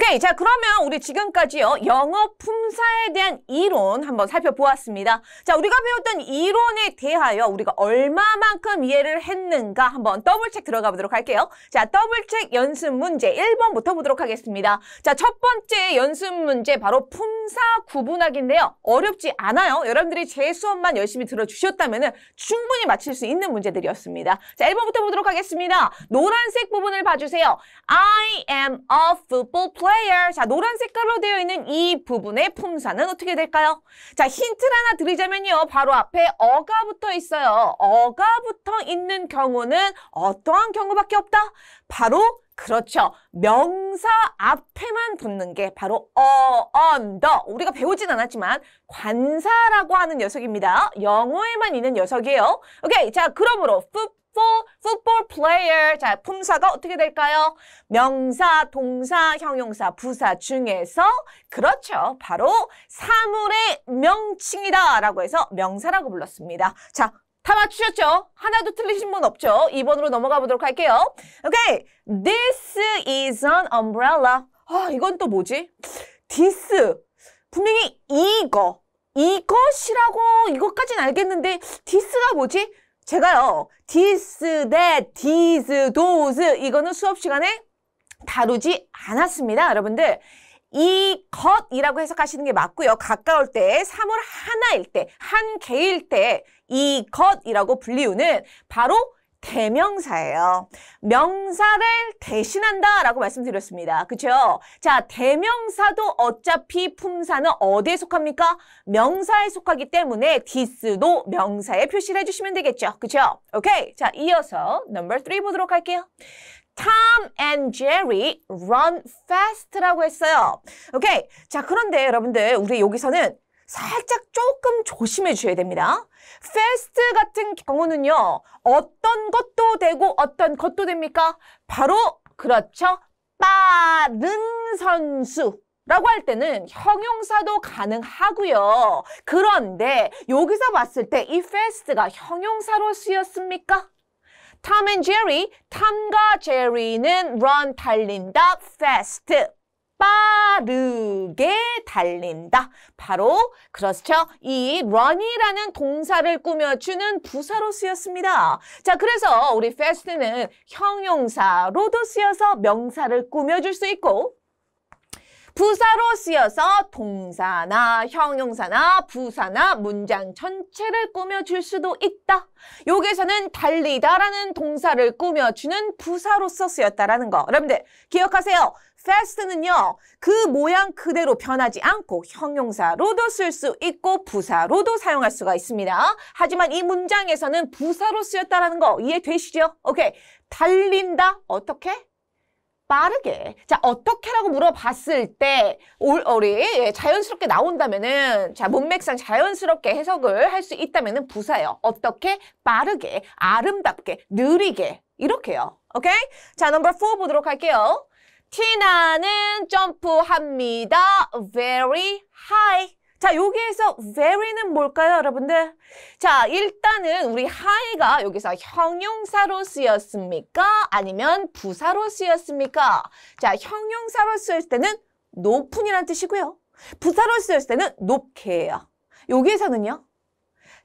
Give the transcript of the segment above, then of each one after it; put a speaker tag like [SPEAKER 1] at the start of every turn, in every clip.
[SPEAKER 1] 오케이. 자, 그러면 우리 지금까지요. 영어 품사에 대한 이론 한번 살펴보았습니다. 자, 우리가 배웠던 이론에 대하여 우리가 얼마만큼 이해를 했는가 한번 더블책 들어가 보도록 할게요. 자, 더블책 연습 문제 1번부터 보도록 하겠습니다. 자, 첫 번째 연습 문제 바로 품사 구분하기인데요. 어렵지 않아요. 여러분들이 제 수업만 열심히 들어주셨다면 충분히 맞힐 수 있는 문제들이었습니다. 자, 1번부터 보도록 하겠습니다. 노란색 부분을 봐주세요. I am a football player. w h e r 자, 노란 색깔로 되어 있는 이 부분의 품사는 어떻게 될까요? 자, 힌트를 하나 드리자면요. 바로 앞에 어가 붙어 있어요. 어가 붙어 있는 경우는 어떠한 경우밖에 없다? 바로 그렇죠. 명사 앞에만 붙는 게 바로 어, 언더. 우리가 배우진 않았지만 관사라고 하는 녀석입니다. 영어에만 있는 녀석이에요. 오케이. 자, 그러므로 football, football player. 자, 품사가 어떻게 될까요? 명사, 동사, 형용사, 부사 중에서 그렇죠. 바로 사물의 명칭이다 라고 해서 명사라고 불렀습니다. 자, 다 맞추셨죠? 하나도 틀리신 분 없죠? 2번으로 넘어가 보도록 할게요. 오케이. o k This is an umbrella. 아, 이건 또 뭐지? this. 분명히 이거. 이것이라고 이것까진 알겠는데 this가 뭐지? 제가요. this, that, t h e s those 이거는 수업 시간에 다루지 않았습니다. 여러분들 이 것이라고 해석하시는 게 맞고요. 가까울 때, 사물 하나일 때, 한 개일 때이 것이라고 불리우는 바로 대명사예요. 명사를 대신한다 라고 말씀드렸습니다. 그렇죠? 자, 대명사도 어차피 품사는 어디에 속합니까? 명사에 속하기 때문에 디스도 명사에 표시를 해주시면 되겠죠. 그렇죠? 오케이. 자, 이어서 넘버 3 보도록 할게요. Tom and Jerry run fast라고 했어요. 오케이. 자, 그런데 여러분들 우리 여기서는 살짝 조금 조심해 주셔야 됩니다. fast 같은 경우는요. 어떤 것도 되고 어떤 것도 됩니까? 바로 그렇죠. 빠른 선수. 라고 할 때는 형용사도 가능하고요. 그런데 여기서 봤을 때 이 fast가 형용사로 쓰였습니까? 탐앤 제리, 탐과 제리는 run 달린다, fast. 빠르게 달린다. 바로 그렇죠. 이 run이라는 동사를 꾸며주는 부사로 쓰였습니다. 자, 그래서 우리 fast는 형용사로도 쓰여서 명사를 꾸며줄 수 있고 부사로 쓰여서 동사나 형용사나 부사나 문장 전체를 꾸며줄 수도 있다. 여기에서는 달리다라는 동사를 꾸며주는 부사로서 쓰였다라는 거. 여러분들 기억하세요. fast는요. 그 모양 그대로 변하지 않고 형용사로도 쓸 수 있고 부사로도 사용할 수가 있습니다. 하지만 이 문장에서는 부사로 쓰였다는 라거 이해되시죠? 오케이. 달린다. 어떻게? 빠르게. 자, 어떻게라고 물어봤을 때, 올, 어리, 자연스럽게 나온다면은, 자, 문맥상 자연스럽게 해석을 할 수 있다면은 부사예요. 어떻게? 빠르게, 아름답게, 느리게. 이렇게요. 오케이? 자, 넘버 4 보도록 할게요. 티나는 점프합니다. Very high. 자, 여기에서 very는 뭘까요, 여러분들? 자, 일단은 우리 high가 여기서 형용사로 쓰였습니까? 아니면 부사로 쓰였습니까? 자, 형용사로 쓰였을 때는 높은이란 뜻이고요. 부사로 쓰였을 때는 높게예요. 여기에서는요.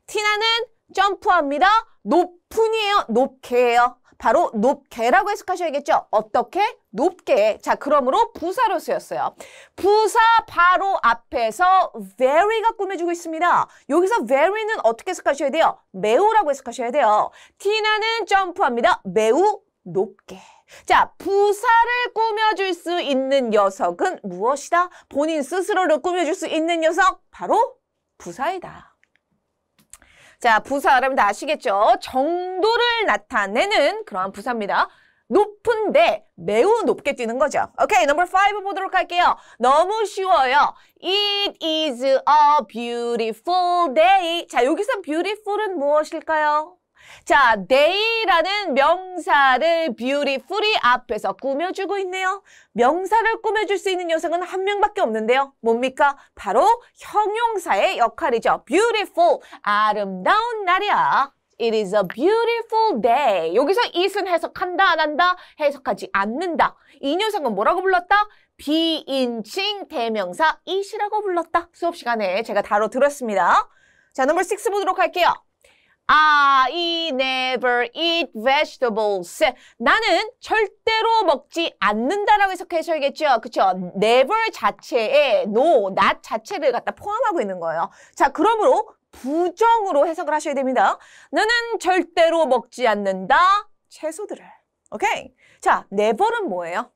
[SPEAKER 1] 티나는 점프합니다. 높은이에요, 높게예요. 바로 높게라고 해석하셔야겠죠. 어떻게? 높게. 자, 그러므로 부사로 쓰였어요. 부사 바로 앞에서 very가 꾸며주고 있습니다. 여기서 very는 어떻게 해석하셔야 돼요? 매우라고 해석하셔야 돼요. 티나는 점프합니다. 매우 높게. 자, 부사를 꾸며줄 수 있는 녀석은 무엇이다? 본인 스스로를 꾸며줄 수 있는 녀석, 바로 부사이다. 자, 부사 여러분 다 아시겠죠? 정도를 나타내는 그러한 부사입니다. 높은데 매우 높게 뛰는 거죠. 오케이, 넘버 5 보도록 할게요. 너무 쉬워요. It is a beautiful day. 자, 여기서 beautiful은 무엇일까요? 자, t h y 라는 명사를 beautifully 앞에서 꾸며주고 있네요. 명사를 꾸며줄 수 있는 여성은 한 명밖에 없는데요. 뭡니까? 바로 형용사의 역할이죠. beautiful, 아름다운 날이야. It is a beautiful day. 여기서 it은 해석한다, 안 한다? 해석하지 않는다. 이 녀석은 뭐라고 불렀다? 비인칭 대명사 it이라고 불렀다. 수업 시간에 제가 다뤄 들었습니다. 자, 넘버 6 보도록 할게요. I never eat vegetables. 나는 절대로 먹지 않는다라고 해석하셔야겠죠. 그렇죠? never 자체에 no, not 자체를 갖다 포함하고 있는 거예요. 자, 그러므로 부정으로 해석을 하셔야 됩니다. 나는 절대로 먹지 않는다. 채소들을. 오케이? 자, never는 뭐예요?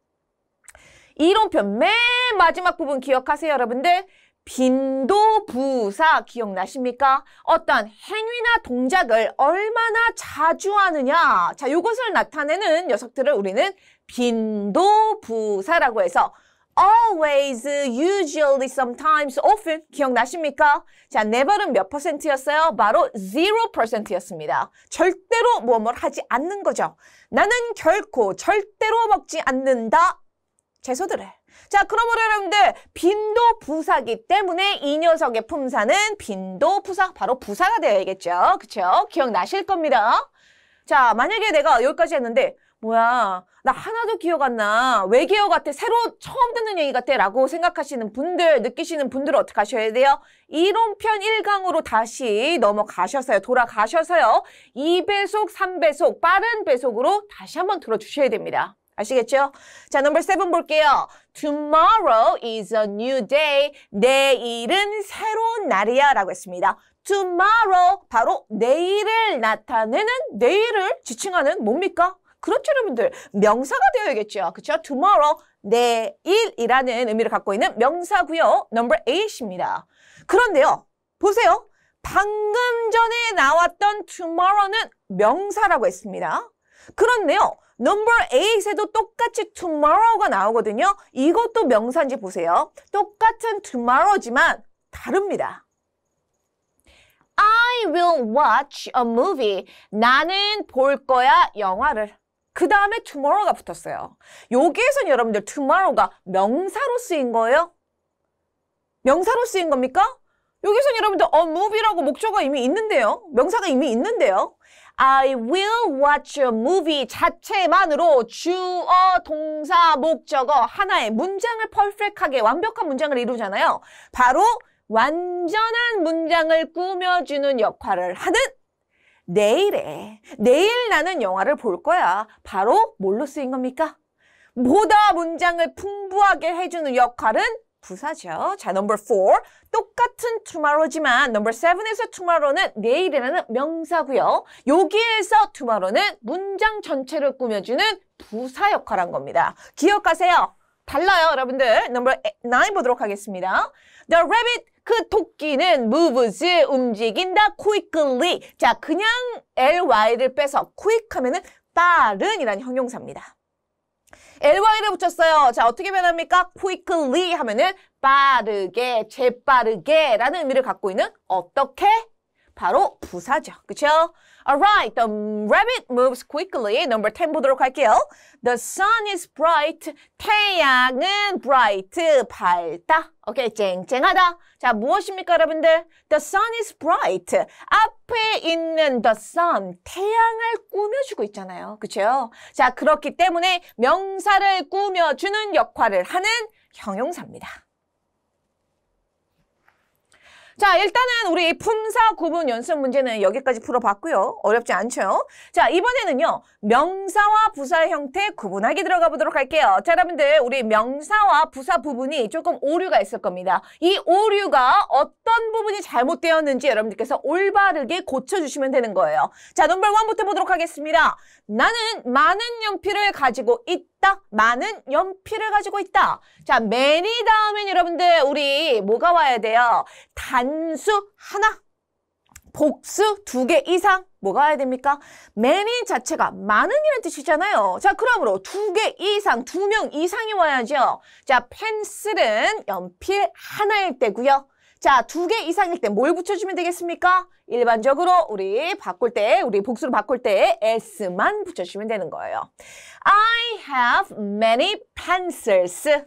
[SPEAKER 1] 이론표 맨 마지막 부분 기억하세요, 여러분들. 빈도부사 기억나십니까? 어떤 행위나 동작을 얼마나 자주 하느냐 자 이것을 나타내는 녀석들을 우리는 빈도부사라고 해서 always, usually, sometimes, often 기억나십니까? 자, n e v 은몇 퍼센트였어요? 바로 0%였습니다. 절대로 뭐을 하지 않는 거죠. 나는 결코 절대로 먹지 않는다. 채소들을. 자, 그러므로 여러분들 빈도 부사기 때문에 이 녀석의 품사는 빈도 부사, 바로 부사가 되어야겠죠. 그렇죠 기억나실 겁니다. 자, 만약에 내가 여기까지 했는데 뭐야, 나 하나도 기억 안 나. 왜 기억 같아? 새로 처음 듣는 얘기 같아? 라고 생각하시는 분들, 느끼시는 분들은 어떻게 하셔야 돼요? 이론편 1강으로 다시 넘어가셔서요. 돌아가셔서요. 2배속, 3배속, 빠른 배속으로 다시 한번 들어주셔야 됩니다. 아시겠죠? 자, 넘버 세븐 볼게요. Tomorrow is a new day. 내일은 새로운 날이야 라고 했습니다. Tomorrow 바로 내일을 나타내는 내일을 지칭하는 뭡니까? 그렇죠 여러분들 명사가 되어야겠죠 그렇죠 tomorrow 내일이라는 의미를 갖고 있는 명사고요 넘버 m 8입니다 그런데요 보세요 방금 전에 나왔던 tomorrow는 명사라고 했습니다 그런데요 number 8에도 똑같이 tomorrow가 나오거든요. 이것도 명사인지 보세요. 똑같은 tomorrow지만 다릅니다. I will watch a movie. 나는 볼 거야 영화를. 그 다음에 tomorrow가 붙었어요. 여기에선 여러분들 tomorrow가 명사로 쓰인 거예요? 명사로 쓰인 겁니까? 여기서는 여러분들 a movie라고 목적어가 이미 있는데요. 명사가 이미 있는데요. I will watch a movie 자체만으로 주어, 동사, 목적어 하나의 문장을 퍼펙하게 완벽한 문장을 이루잖아요. 바로 완전한 문장을 꾸며주는 역할을 하는 내일에 내일 나는 영화를 볼 거야. 바로 뭘로 쓰인 겁니까? 보다 문장을 풍부하게 해주는 역할은 부사죠. 자, number four. 똑같은 tomorrow지만 number seven에서 tomorrow는 내일이라는 명사고요. 여기에서 tomorrow는 문장 전체를 꾸며주는 부사 역할한 겁니다. 기억하세요. 달라요, 여러분들. number nine 보도록 하겠습니다. The rabbit, 그 토끼는 moves, 움직인다, quickly. 자, 그냥 ly를 빼서 quick 하면은 빠른이라는 형용사입니다. LY를 붙였어요. 자, 어떻게 변합니까? quickly 하면은 빠르게, 재빠르게 라는 의미를 갖고 있는 어떻게? 바로 부사죠. 그렇죠 Alright, the rabbit moves quickly. Number 10 보도록 할게요. The sun is bright. 태양은 bright. 밝다. 오케이, 쨍쨍하다. 자, 무엇입니까, 여러분들? The sun is bright. 앞에 있는 the sun, 태양을 꾸며주고 있잖아요. 그쵸? 자, 그렇기 때문에 명사를 꾸며주는 역할을 하는 형용사입니다. 자, 일단은 우리 품사 구분 연습 문제는 여기까지 풀어봤고요. 어렵지 않죠? 자, 이번에는요. 명사와 부사 형태 구분하기 들어가 보도록 할게요. 자, 여러분들 우리 명사와 부사 부분이 조금 오류가 있을 겁니다. 이 오류가 어떤 부분이 잘못되었는지 여러분들께서 올바르게 고쳐주시면 되는 거예요. 자, 넘버 원부터 보도록 하겠습니다. 나는 많은 연필을 가지고 있다. 있다. 많은 연필을 가지고 있다. 자, many 다음엔 여러분들 우리 뭐가 와야 돼요? 단수 하나, 복수 두 개 이상 뭐가 와야 됩니까? many 자체가 많은 이란 뜻이잖아요. 자, 그러므로 두 개 이상, 두 명 이상이 와야죠. 자, 펜슬은 연필 하나일 때고요. 자, 두 개 이상일 때 뭘 붙여주면 되겠습니까? 일반적으로 우리 바꿀 때, 우리 복수로 바꿀 때 s만 붙여주면 되는 거예요. I have many pencils.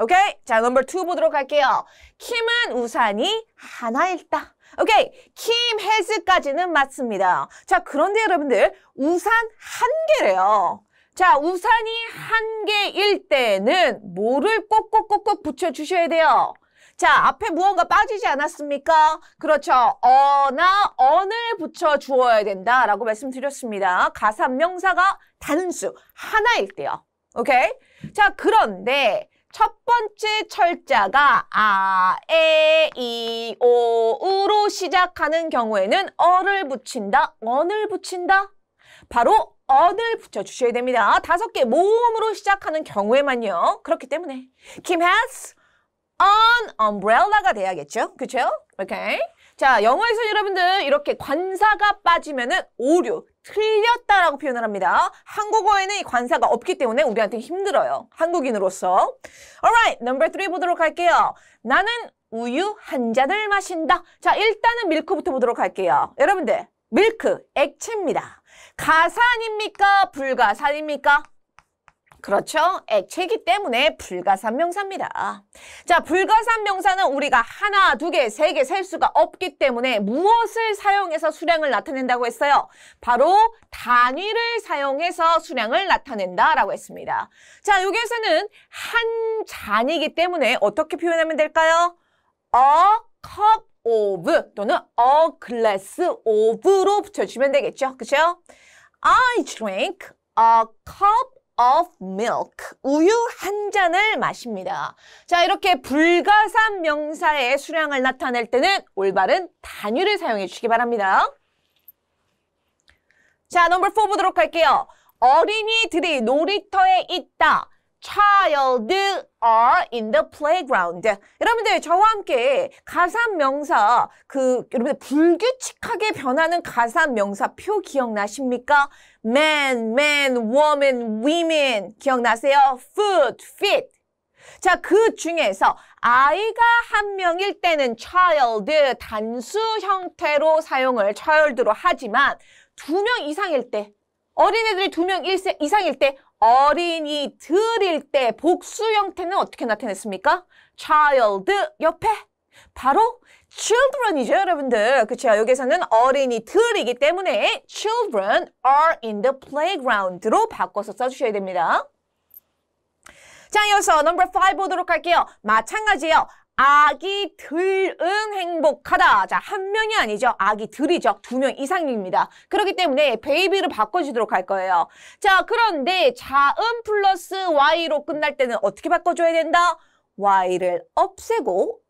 [SPEAKER 1] 오케이? 자, 넘버 2 보도록 할게요. 킴은 우산이 하나 있다. 오케이, o k a 킴 헤즈까지는 맞습니다. 자, 그런데 여러분들 우산 한 개래요. 자, 우산이 한 개일 때는 뭐를 꼭꼭꼭꼭 붙여주셔야 돼요? 자, 앞에 무언가 빠지지 않았습니까? 그렇죠. 어나 언을 붙여 주어야 된다라고 말씀드렸습니다. 가사 명사가 단수 하나일 때요. 오케이? 자, 그런데 첫 번째 철자가 아, 에, 이, 오, 우로 시작하는 경우에는 어를 붙인다, 언을 붙인다. 바로 언을 붙여주셔야 됩니다. 다섯 개 모음으로 시작하는 경우에만요. 그렇기 때문에 김 i m has an umbrella가 돼야겠죠. 그쵸? 오케이. 자, 영어에서 여러분들 이렇게 관사가 빠지면은 오류, 틀렸다라고 표현을 합니다. 한국어에는 이 관사가 없기 때문에 우리한테 힘들어요. 한국인으로서. Alright, number three 보도록 할게요. 나는 우유 한 잔을 마신다. 자, 일단은 밀크부터 보도록 할게요. 여러분들, 밀크, 액체입니다. 가산입니까? 불가산입니까? 그렇죠. 액체이기 때문에 불가산 명사입니다. 자, 불가산 명사는 우리가 하나, 두 개, 세 개 셀 수가 없기 때문에 무엇을 사용해서 수량을 나타낸다고 했어요? 바로 단위를 사용해서 수량을 나타낸다라고 했습니다. 자, 여기에서는 한 잔이기 때문에 어떻게 표현하면 될까요? a cup of 또는 a glass of로 붙여주면 되겠죠. 그렇죠? I drink a cup of milk. 우유 한 잔을 마십니다. 자, 이렇게 불가산 명사의 수량을 나타낼 때는 올바른 단위를 사용해 주시기 바랍니다. 자, 넘버 4 보도록 할게요. 어린이들이 놀이터에 있다. child are in the playground. 여러분들 저와 함께 가산명사 그 여러분들 불규칙하게 변하는 가산명사표 기억나십니까? man, man, woman, women 기억나세요? f o o t feet. 자, 그 중에서 아이가 한 명일 때는 child, 단수 형태로 사용을 child로 하지만 두 명 이상일 때, 어린애들이 두 명 이상일 때, 어린이들일 때 복수 형태는 어떻게 나타냈습니까? child 옆에 바로 children이죠, 여러분들. 그렇죠? 여기서는 어린이들이기 때문에 children are in the playground로 바꿔서 써주셔야 됩니다. 자, 이어서 넘버 5 보도록 할게요. 마찬가지예요. 아기들은 행복하다. 자, 한 명이 아니죠. 아기들이죠. 두 명 이상입니다. 그렇기 때문에 베이비를 바꿔주도록 할 거예요. 자, 그런데 자음 플러스 y로 끝날 때는 어떻게 바꿔줘야 된다? y를 없애고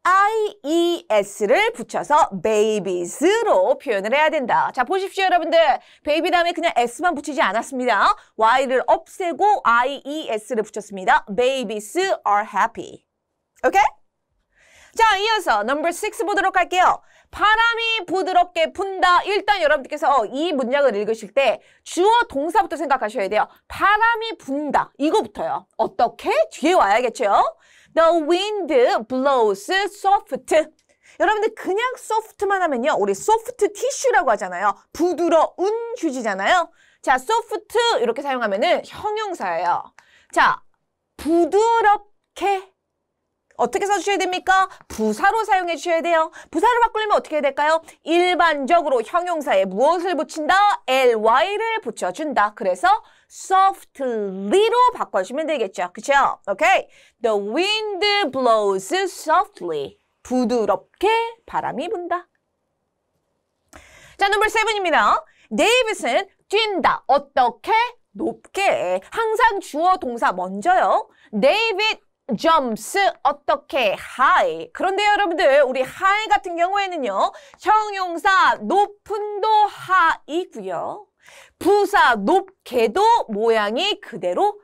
[SPEAKER 1] ies를 붙여서 babies로 표현을 해야 된다. 자, 보십시오, 여러분들. baby 다음에 그냥 s만 붙이지 않았습니다. y를 없애고 ies를 붙였습니다. babies are happy. 오케이? 자, 이어서 number 6 보도록 할게요. 바람이 부드럽게 분다. 일단 여러분들께서 어, 이 문장을 읽으실 때 주어 동사부터 생각하셔야 돼요. 바람이 분다. 이거부터요. 어떻게? 뒤에 와야겠죠? The wind blows soft. 여러분들 그냥 소프트만 하면요. 우리 소프트 티슈라고 하잖아요. 부드러운 휴지잖아요. 자, 소프트 이렇게 사용하면은 형용사예요. 자, 부드럽게 어떻게 써주셔야 됩니까? 부사로 사용해 주셔야 돼요. 부사로 바꾸려면 어떻게 해야 될까요? 일반적으로 형용사에 무엇을 붙인다? ly를 붙여준다. 그래서 softly로 바꿔주면 시 되겠죠. 그쵸? 오케이. The wind blows softly. 부드럽게 바람이 분다. 자, 넘버 세븐입니다. 데이빗은 뛴다. 어떻게? 높게. 항상 주어 동사 먼저요. 데이빗 jumps 어떻게 high 그런데 여러분들 우리 high 같은 경우에는요 형용사 높은도 하이고요 부사 높게도 모양이 그대로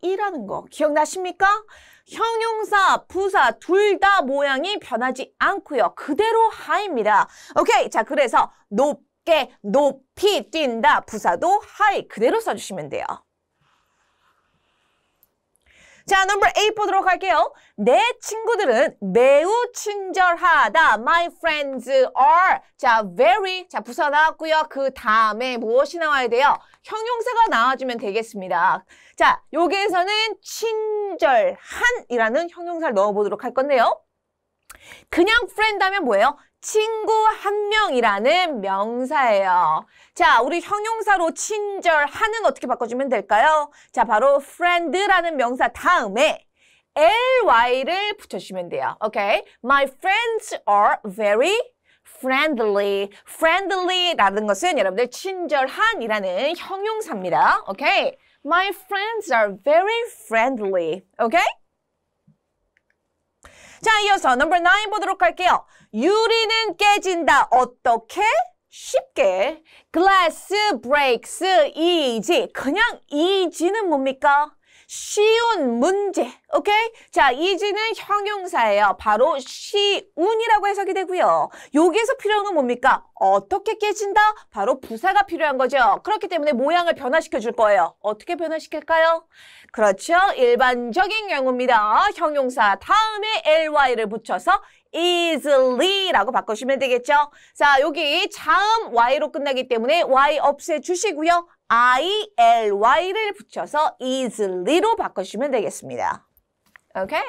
[SPEAKER 1] 하이라는 거 기억나십니까? 형용사, 부사 둘 다 모양이 변하지 않고요. 그대로 하입니다. 오케이, 자 그래서 높게, 높이 뛴다 부사도 하이 그대로 써주시면 돼요. 자, 넘버 m b e r 8 보도록 할게요. 내 친구들은 매우 친절하다. My friends are 자, very 자, 부사 나왔고요. 그 다음에 무엇이 나와야 돼요? 형용사가 나와주면 되겠습니다. 자, 여기에서는 친절한이라는 형용사를 넣어보도록 할 건데요. 그냥 friend 하면 뭐예요? 친구 한 명이라는 명사예요. 자, 우리 형용사로 친절한은 어떻게 바꿔주면 될까요? 자, 바로 friend라는 명사 다음에 ly를 붙여주시면 돼요. Okay? My friends are very friendly. friendly라는 것은 여러분들 친절한이라는 형용사입니다. Okay? My friends are very friendly. Okay? 자, 이어서 넘버 9 보도록 할게요. 유리는 깨진다. 어떻게? 쉽게. glass breaks easy. 그냥 easy는 뭡니까? 쉬운 문제, 오케이? 자, 이지는 형용사예요. 바로 쉬운이라고 해석이 되고요. 여기에서 필요한 건 뭡니까? 어떻게 깨진다? 바로 부사가 필요한 거죠. 그렇기 때문에 모양을 변화시켜 줄 거예요. 어떻게 변화시킬까요? 그렇죠. 일반적인 경우입니다. 형용사 다음에 ly를 붙여서 easily라고 바꿔주시면 되겠죠. 자, 여기 자음 y로 끝나기 때문에 y 없애주시고요. ILY를 붙여서 easily로 바꿔주시면 되겠습니다. 오케이?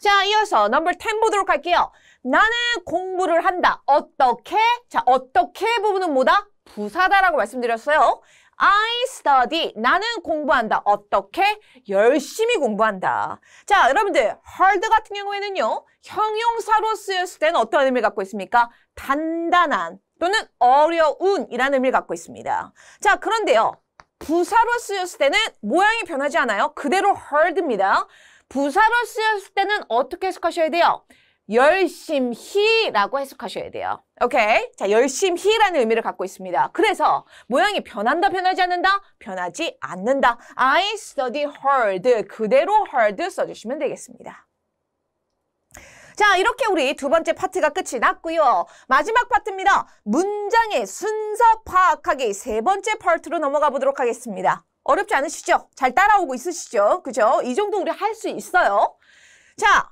[SPEAKER 1] 자, 이어서 넘버 10 보도록 할게요. 나는 공부를 한다. 어떻게? 자, 어떻게 부분은 뭐다? 부사다라고 말씀드렸어요. I study. 나는 공부한다. 어떻게? 열심히 공부한다. 자, 여러분들 hard 같은 경우에는요. 형용사로 쓰였을 때는 어떤 의미를 갖고 있습니까? 단단한 또는 어려운이라는 의미를 갖고 있습니다. 자, 그런데요. 부사로 쓰였을 때는 모양이 변하지 않아요. 그대로 hard입니다. 부사로 쓰였을 때는 어떻게 해석하셔야 돼요? 열심히라고 해석하셔야 돼요. 오케이? 자, 열심히라는 의미를 갖고 있습니다. 그래서 모양이 변한다, 변하지 않는다, 변하지 않는다. I study hard. 그대로 hard 써주시면 되겠습니다. 자, 이렇게 우리 두 번째 파트가 끝이 났고요. 마지막 파트입니다. 문장의 순서 파악하기 세 번째 파트로 넘어가 보도록 하겠습니다. 어렵지 않으시죠? 잘 따라오고 있으시죠? 그죠? 이 정도 우리 할 수 있어요. 자,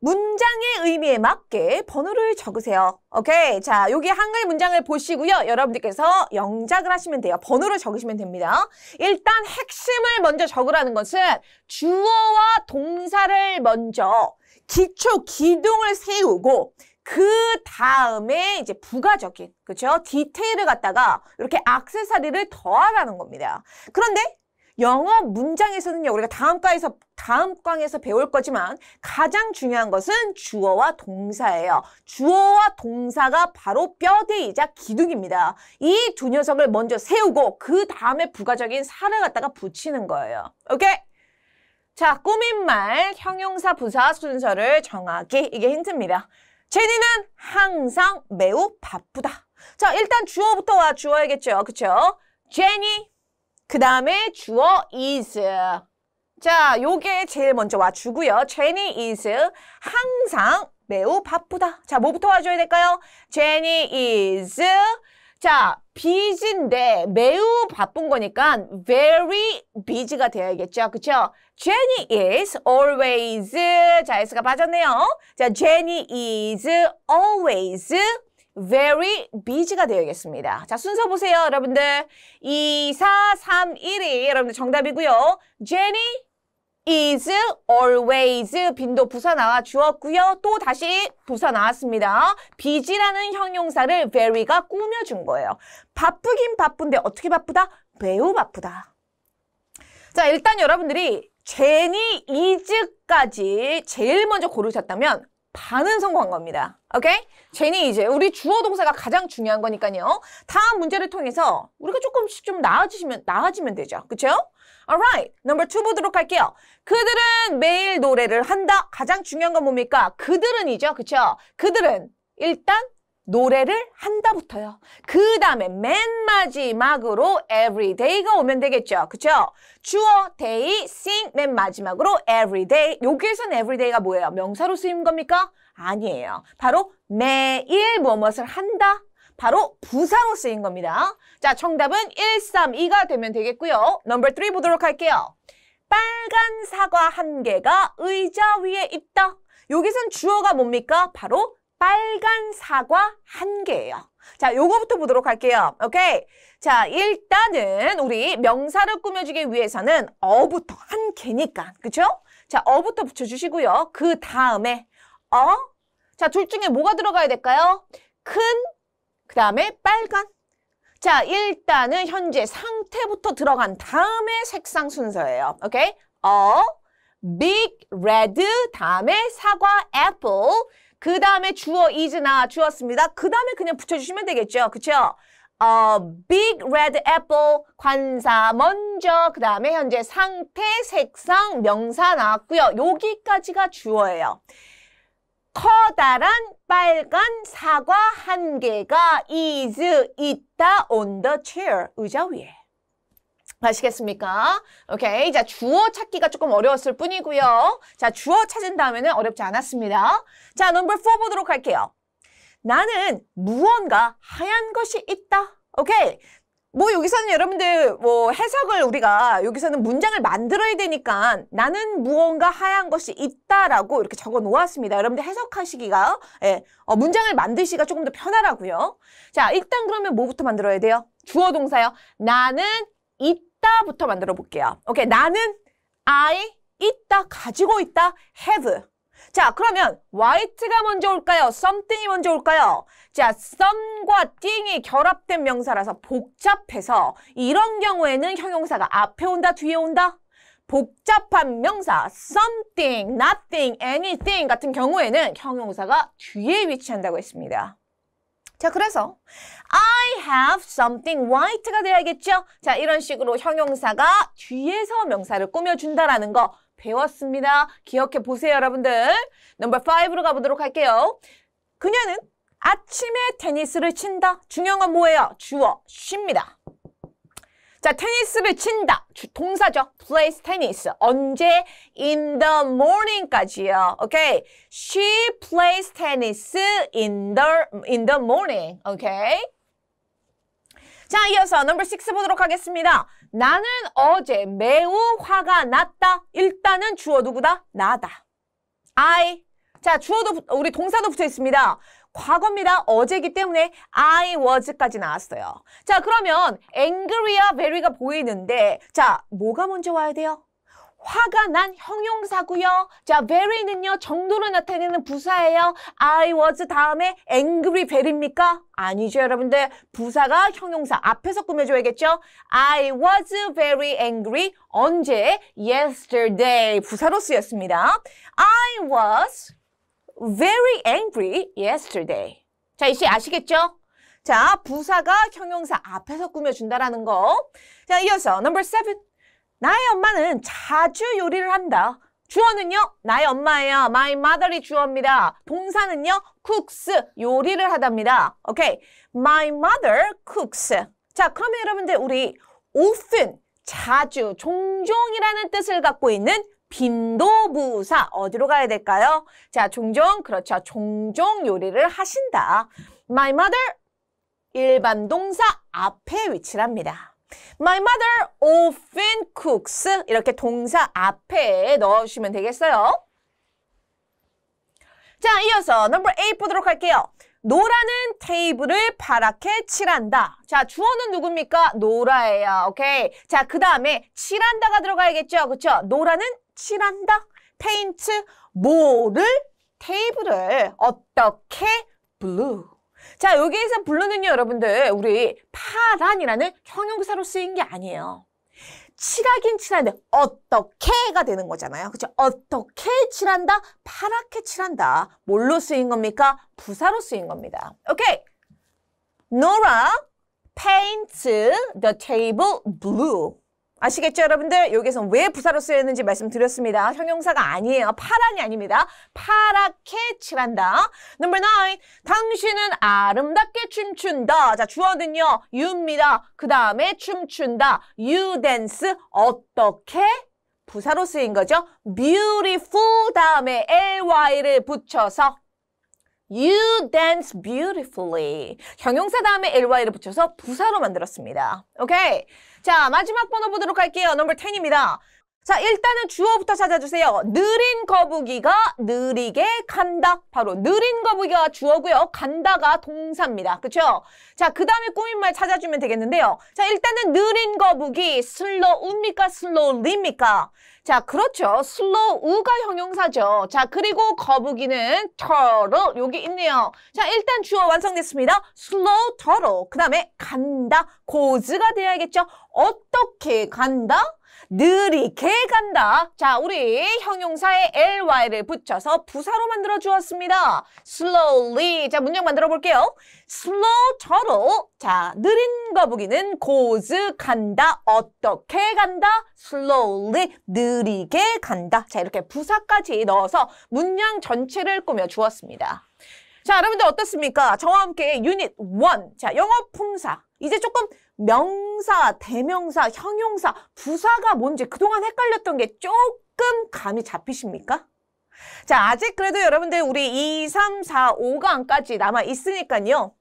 [SPEAKER 1] 문장의 의미에 맞게 번호를 적으세요. 오케이. 자, 여기 한글 문장을 보시고요. 여러분들께서 영작을 하시면 돼요. 번호를 적으시면 됩니다. 일단 핵심을 먼저 적으라는 것은 주어와 동사를 먼저 기초 기둥을 세우고 그 다음에 이제 부가적인 그렇죠 디테일을 갖다가 이렇게 악세사리를 더하라는 겁니다. 그런데 영어 문장에서는요. 우리가 다음 과에서 다음 강에서 배울 거지만 가장 중요한 것은 주어와 동사예요. 주어와 동사가 바로 뼈대이자 기둥입니다. 이 두 녀석을 먼저 세우고 그 다음에 부가적인 사를 갖다가 붙이는 거예요. 오케이? 자, 꾸민 말 형용사 부사 순서를 정하기 이게 힌트입니다. 제니는 항상 매우 바쁘다. 자, 일단 주어부터 와 주어야겠죠. 그렇죠 제니 그 다음에 주어 is. 자, 요게 제일 먼저 와주고요. 제니 is 항상 매우 바쁘다. 자, 뭐부터 와줘야 될까요? 제니 is 자, busy인데 매우 바쁜 거니까 very busy가 돼야겠죠. 그쵸? Jenny is always 자, s가 빠졌네요. 자, Jenny is always very busy가 되어야겠습니다. 자, 순서 보세요, 여러분들. 2, 4, 3, 1이 여러분들 정답이고요. Jenny is always 빈도 부사 나와 주었고요. 또 다시 부사 나왔습니다. busy라는 형용사를 very가 꾸며준 거예요. 바쁘긴 바쁜데 어떻게 바쁘다? 매우 바쁘다. 자, 일단 여러분들이 제니 이즈까지 제일 먼저 고르셨다면 반은 성공한 겁니다. 오케이? 제니 이제 우리 주어 동사가 가장 중요한 거니까요. 다음 문제를 통해서 우리가 조금씩 좀 나아지시면 나아지면 되죠. 그렇죠? Alright, number two 보도록 할게요. 그들은 매일 노래를 한다. 가장 중요한 건 뭡니까? 그들은이죠, 그렇죠? 그들은 일단 노래를 한다부터요. 그 다음에 맨 마지막으로 everyday가 오면 되겠죠. 그쵸? 주어, day, sing 맨 마지막으로 everyday. 여기에선 everyday가 뭐예요? 명사로 쓰인 겁니까? 아니에요. 바로 매일 무엇을 한다. 바로 부사로 쓰인 겁니다. 자, 정답은 1, 3, 2가 되면 되겠고요. 넘버 3 보도록 할게요. 빨간 사과 한 개가 의자 위에 있다. 여기선 주어가 뭡니까? 바로 빨간 사과 한 개예요. 자, 요거부터 보도록 할게요. 오케이? 자, 일단은 우리 명사를 꾸며주기 위해서는 어부터 한 개니까. 그쵸? 자, 어부터 붙여주시고요. 그 다음에 어? 자, 둘 중에 뭐가 들어가야 될까요? 큰, 그 다음에 빨간. 자, 일단은 현재 상태부터 들어간 다음에 색상 순서예요. 오케이? 어, big, red, 다음에 사과, apple, 그 다음에 주어 is나 주었습니다. 그 다음에 그냥 붙여주시면 되겠죠. 그쵸? 어, big red apple 관사 먼저 그 다음에 현재 상태, 색상, 명사 나왔고요. 여기까지가 주어예요. 커다란 빨간 사과 한 개가 is 있다 on the chair 의자 위에 아시겠습니까? 오케이. 자, 주어 찾기가 조금 어려웠을 뿐이고요. 자, 주어 찾은 다음에는 어렵지 않았습니다. 자, 넘버 4 보도록 할게요. 나는 무언가 하얀 것이 있다. 오케이. 뭐 여기서는 여러분들 뭐 해석을 우리가 여기서는 문장을 만들어야 되니까 나는 무언가 하얀 것이 있다라고 이렇게 적어 놓았습니다. 여러분들 해석하시기가 예, 어, 문장을 만드시기가 조금 더 편하라고요. 자 일단 그러면 뭐부터 만들어야 돼요? 주어 동사요. 나는 있다. 있다부터 만들어 볼게요. 오케이, 나는 I 있다, 가지고 있다, have. 자, 그러면 white가 먼저 올까요? something이 먼저 올까요? 자, some과 thing이 결합된 명사라서 복잡해서 이런 경우에는 형용사가 앞에 온다, 뒤에 온다? 복잡한 명사 something, nothing, anything 같은 경우에는 형용사가 뒤에 위치한다고 했습니다. 자, 그래서 I have something white가 돼야겠죠? 자, 이런 식으로 형용사가 뒤에서 명사를 꾸며준다라는 거 배웠습니다. 기억해 보세요, 여러분들. 넘버 5로 가보도록 할게요. 그녀는 아침에 테니스를 친다. 중요한 건 뭐예요? 주어, 쉽니다. 자, 테니스를 친다. 주, 동사죠. plays tennis. 언제? in the morning까지요. 오케이. Okay. She plays tennis in the in the morning. 오케이. Okay. 자, 이어서 넘버 6 보도록 하겠습니다. 나는 어제 매우 화가 났다. 일단은 주어 누구다? 나다. I. 자, 주어도 우리 동사도 붙어 있습니다. 과거입니다. 어제기 이 때문에 I was까지 나왔어요. 자, 그러면 angry와 very가 보이는데 자, 뭐가 먼저 와야 돼요? 화가 난 형용사고요. 자, very는요. 정도로 나타내는 부사예요. I was 다음에 angry very입니까? 아니죠, 여러분들. 부사가 형용사 앞에서 꾸며줘야겠죠? I was very angry. 언제? Yesterday. 부사로 쓰였습니다. I was very angry yesterday. 자, 이제 아시겠죠? 자, 부사가 형용사 앞에서 꾸며준다라는 거. 자, 이어서 number seven. 나의 엄마는 자주 요리를 한다. 주어는요, 나의 엄마예요. My mother이 주어입니다. 동사는요, cooks, 요리를 하답니다. 오케이. My mother cooks. 자, 그러면 여러분들 우리 often, 자주, 종종이라는 뜻을 갖고 있는 빈도부사 어디로 가야 될까요? 자, 종종 그렇죠. 종종 요리를 하신다. My mother 일반 동사 앞에 위치합니다 를 My mother often cooks 이렇게 동사 앞에 넣으시면 되겠어요. 자, 이어서 넘버 8 보도록 할게요. 노라는 테이블을 파랗게 칠한다. 자, 주어는 누굽니까? 노라예요. 오케이. 자, 그 다음에 칠한다가 들어가야겠죠. 그쵸? 노라는 칠한다? 페인트 뭐를? 테이블을 어떻게? 블루 자 여기에서 블루는요 여러분들 우리 파란이라는 형용사로 쓰인 게 아니에요 칠하긴 칠하는데 어떻게가 되는 거잖아요. 그렇죠? 어떻게 칠한다? 파랗게 칠한다. 뭘로 쓰인 겁니까? 부사로 쓰인 겁니다. 오케이. Nora paints the table blue. 아시겠죠 여러분들? 여기선 왜 부사로 쓰였는지 말씀드렸습니다. 형용사가 아니에요. 파랑이 아닙니다. 파랗게 칠한다. Number nine. 당신은 아름답게 춤춘다. 자 주어는요. you입니다. 그 다음에 춤춘다. you dance. 어떻게? 부사로 쓰인 거죠. beautiful 다음에 ly를 붙여서 You dance beautifully. 형용사 다음에 ly를 붙여서 부사로 만들었습니다. 오케이. 자, 마지막 번호 보도록 할게요. 넘버 10입니다. 자, 일단은 주어부터 찾아주세요. 느린 거북이가 느리게 간다. 바로 느린 거북이가 주어고요. 간다가 동사입니다. 그렇죠? 자, 그 다음에 꾸민말 찾아주면 되겠는데요. 자, 일단은 느린 거북이 슬로우입니까? 슬로우입니까? 자, 그렇죠. 슬로우가 형용사죠. 자, 그리고 거북이는 터로 여기 있네요. 자, 일단 주어 완성됐습니다. 슬로우 터로. 그 다음에 간다. 고즈가 돼야겠죠. 어떻게 간다? 느리게 간다. 자, 우리 형용사에 ly를 붙여서 부사로 만들어 주었습니다. slowly. 자, 문장 만들어 볼게요. slow turtle. 자, 느린 거북이는 고즈 간다. 어떻게 간다? slowly. 느리게 간다. 자, 이렇게 부사까지 넣어서 문장 전체를 꾸며 주었습니다. 자, 여러분들 어떻습니까? 저와 함께 유닛 1. 자, 영어 품사. 이제 조금 명사, 대명사, 형용사, 부사가 뭔지 그동안 헷갈렸던 게 조금 감이 잡히십니까? 자, 아직 그래도 여러분들 우리 2, 3, 4, 5강까지 남아 있으니까요.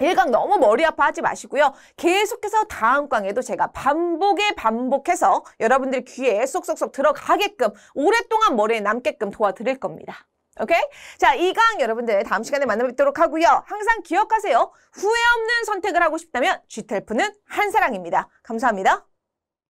[SPEAKER 1] 1강 너무 머리 아파하지 마시고요. 계속해서 다음 강에도 제가 반복에 반복해서 여러분들 귀에 쏙쏙쏙 들어가게끔 오랫동안 머리에 남게끔 도와드릴 겁니다. 오케이? 자, 이강 여러분들 다음 시간에 만나 뵙도록 하고요. 항상 기억하세요. 후회 없는 선택을 하고 싶다면 G텔프는 한사랑입니다. 감사합니다.